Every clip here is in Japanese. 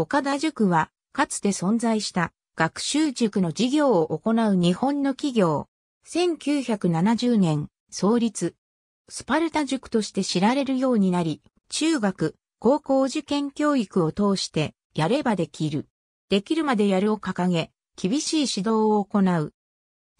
岡田塾は、かつて存在した学習塾の事業を行う日本の企業。1970年、創立。スパルタ塾として知られるようになり、中学、高校受験教育を通して、やればできる。できるまでやるを掲げ、厳しい指導を行う。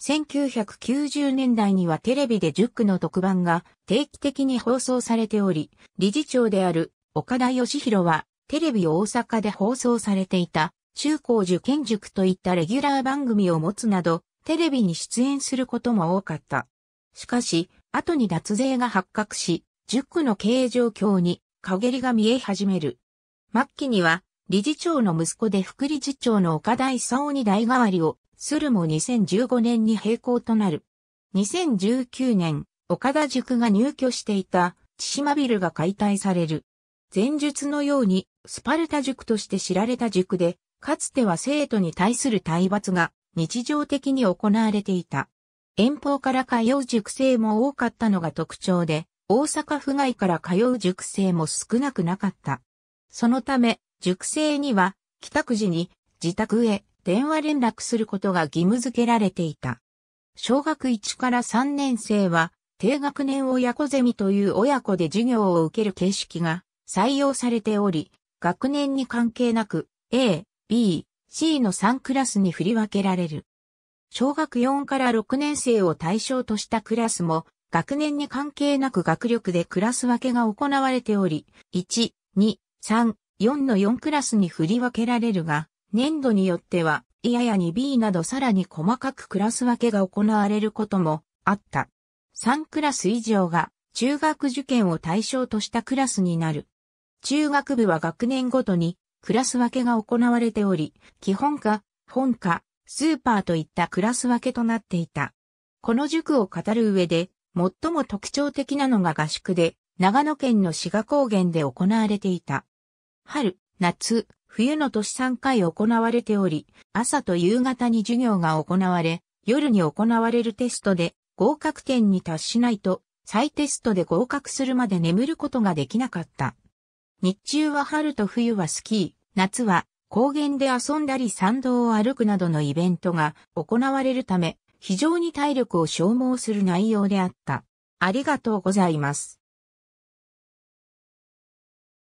1990年代にはテレビで塾の特番が定期的に放送されており、理事長である岡田義弘はテレビ大阪で放送されていた、中高受験塾といったレギュラー番組を持つなど、テレビに出演することも多かった。しかし、後に脱税が発覚し、塾の経営状況に陰りが見え始める。末期には、理事長の息子で副理事長の岡田勲に代替わりを、するも2015年に閉校となる。2019年、岡田塾が入居していた千島ビルが解体される。前述のように、スパルタ塾として知られた塾で、かつては生徒に対する体罰が日常的に行われていた。遠方から通う塾生も多かったのが特徴で、大阪府外から通う塾生も少なくなかった。そのため、塾生には、帰宅時に自宅へ電話連絡することが義務付けられていた。小学1から3年生は、低学年親子ゼミという親子で授業を受ける形式が採用されており、学年に関係なく A、B、C の3クラスに振り分けられる。小学4から6年生を対象としたクラスも、学年に関係なく学力でクラス分けが行われており、1、2、3、4の4クラスに振り分けられるが、年度によっては、いややに B などさらに細かくクラス分けが行われることもあった。3クラス以上が中学受験を対象としたクラスになる。中学部は学年ごとにクラス分けが行われており、基本科、本科、スーパーといったクラス分けとなっていた。この塾を語る上で、最も特徴的なのが合宿で、長野県の志賀高原で行われていた。春、夏、冬の年3回行われており、朝と夕方に授業が行われ、夜に行われるテストで合格点に達しないと、再テストで合格するまで眠ることができなかった。日中は春と冬はスキー、夏は高原で遊んだり山道を歩くなどのイベントが行われるため、非常に体力を消耗する内容であった。ありがとうございます。